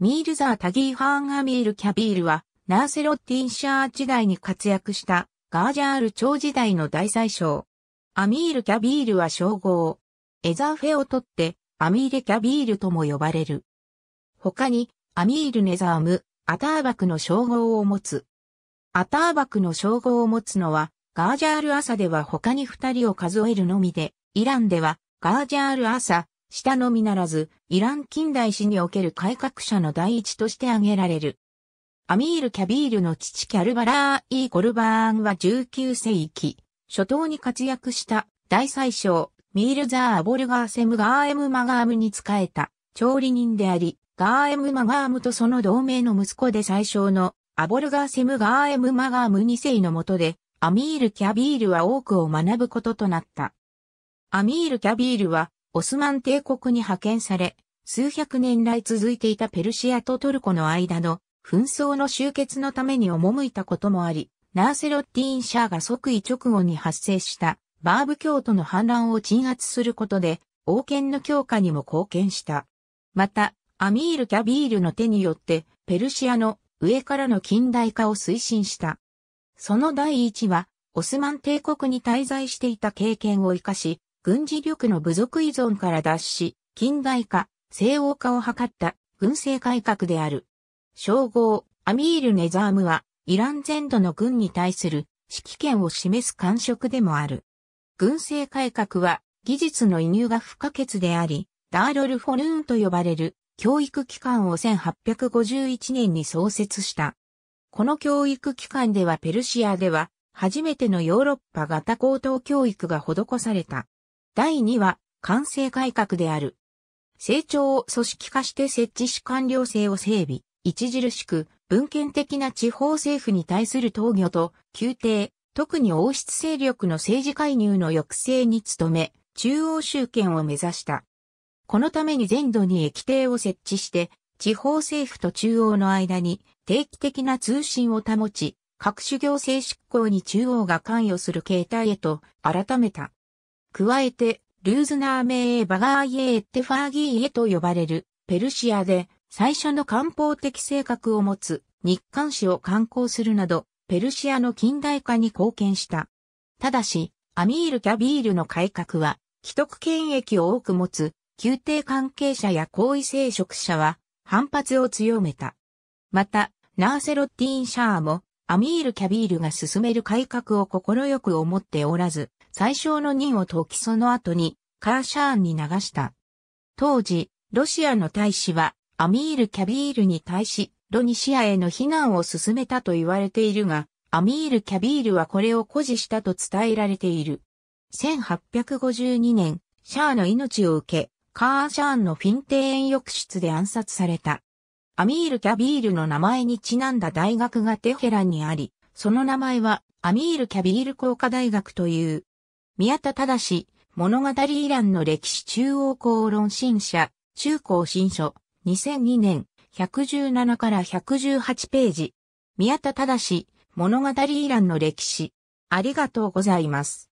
ミールザー・タギー・ハーン・アミール・キャビールは、ナーセロッティンシャー時代に活躍したガージャール朝時代の大宰相。アミール・キャビールは称号。エザーフェをとって、アミーレ・キャビールとも呼ばれる。他に、アミール・ネザーム、アターバクの称号を持つ。アターバクの称号を持つのは、ガージャール・アサでは他に二人を数えるのみで、イランでは、ガージャール・アサ、下のみならず、イラン近代史における改革者の第一として挙げられる。アミール・キャビールの父キャルバラー・イー・コルバーンは19世紀、初頭に活躍した大宰相、ミール・ザアボルガーセム・ガーエム・マガームに仕えた調理人であり、ガーエム・マガームとその同盟の息子で最小のアボルガーセム・ガーエム・マガーム2世の下で、アミール・キャビールは多くを学ぶこととなった。アミール・キャビールはオスマン帝国に派遣され、数百年来続いていたペルシアとトルコの間の紛争の終結のために赴いたこともあり、ナーセロッティーン・シャーが即位直後に発生したバーブ教徒の反乱を鎮圧することで、王権の強化にも貢献した。また、アミール・キャビールの手によって、ペルシアの上からの近代化を推進した。その第一は、オスマン帝国に滞在していた経験を活かし、軍事力の部族依存から脱し、近代化、西欧化を図った軍政改革である。称号、アミール・ネザームは、イラン全土の軍に対する指揮権を示す感触でもある。軍政改革は、技術の移入が不可欠であり、ダーロル・フォルーンと呼ばれる教育機関を1851年に創設した。この教育機関ではペルシアでは初めてのヨーロッパ型高等教育が施された。第2は、完成改革である。成長を組織化して設置し官僚制を整備、著しく、文献的な地方政府に対する投御と、宮廷、特に王室勢力の政治介入の抑制に努め、中央集権を目指した。このために全土に液停を設置して、地方政府と中央の間に定期的な通信を保ち、各種行政執行に中央が関与する形態へと改めた。加えて、ルーズナー名バガーイエーテファーギーエと呼ばれる、ペルシアで最初の漢方的性格を持つ日刊誌を刊行するなど、ペルシアの近代化に貢献した。ただし、アミール・キャビールの改革は、既得権益を多く持つ、宮廷関係者や高位聖職者は、反発を強めた。また、ナーセロッティン・シャーも、アミール・キャビールが進める改革を快く思っておらず、最小の任を解きその後にカーシャーンに流した。当時、ロシアの大使はアミール・キャビールに対し、ロニシアへの避難を進めたと言われているが、アミール・キャビールはこれを誇示したと伝えられている。1852年、シャアの命を受け、カーシャーンのフィンテーン浴室で暗殺された。アミール・キャビールの名前にちなんだ大学がテヘランにあり、その名前はアミール・キャビール工科大学という。宮田正、物語イランの歴史中央公論新社、中高新書、2002年、117から118ページ。宮田正、物語イランの歴史。ありがとうございます。